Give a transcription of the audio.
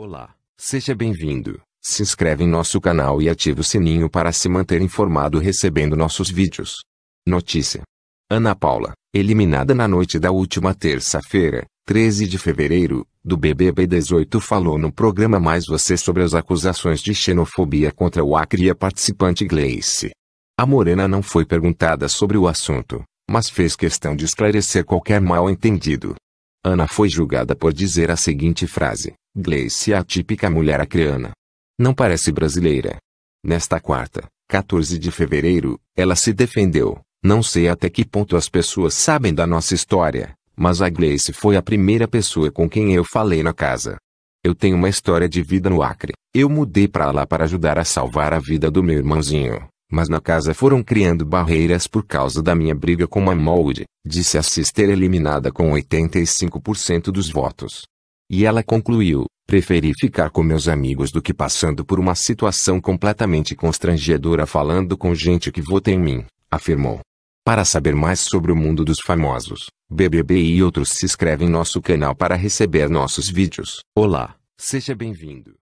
Olá, seja bem-vindo. Se inscreve em nosso canal e ative o sininho para se manter informado recebendo nossos vídeos. Notícia: Ana Paula, eliminada na noite da última terça-feira, 13 de fevereiro, do BBB 18, falou no programa Mais Você sobre as acusações de xenofobia contra o Acre e a participante Gleice. A Morena não foi perguntada sobre o assunto, mas fez questão de esclarecer qualquer mal-entendido. Ana foi julgada por dizer a seguinte frase: Gleice é a típica mulher acreana. Não parece brasileira. Nesta quarta, 14 de fevereiro, ela se defendeu. Não sei até que ponto as pessoas sabem da nossa história, mas a Gleice foi a primeira pessoa com quem eu falei na casa. Eu tenho uma história de vida no Acre. Eu mudei para lá para ajudar a salvar a vida do meu irmãozinho, mas na casa foram criando barreiras por causa da minha briga com a Molde, disse a sister eliminada com 85% dos votos. E ela concluiu: preferi ficar com meus amigos do que passando por uma situação completamente constrangedora falando com gente que vota em mim, afirmou. Para saber mais sobre o mundo dos famosos, BBB e outros se inscreve em nosso canal para receber nossos vídeos. Olá, seja bem-vindo.